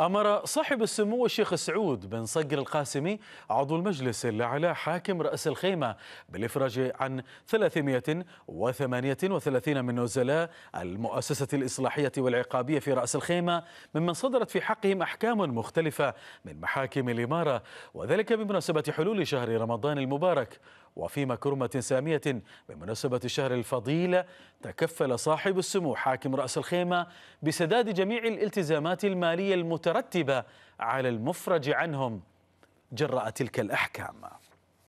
أمر صاحب السمو الشيخ سعود بن صقر القاسمي عضو المجلس الأعلى حاكم رأس الخيمة بالإفراج عن 338 من نزلاء المؤسسة الإصلاحية والعقابية في رأس الخيمة ممن صدرت في حقهم أحكام مختلفة من محاكم الإمارة وذلك بمناسبة حلول شهر رمضان المبارك وفي مكرمة سامية بمناسبة الشهر الفضيل تكفل صاحب السمو حاكم رأس الخيمة بسداد جميع الالتزامات المالية المترتبة على المفرج عنهم جراء تلك الأحكام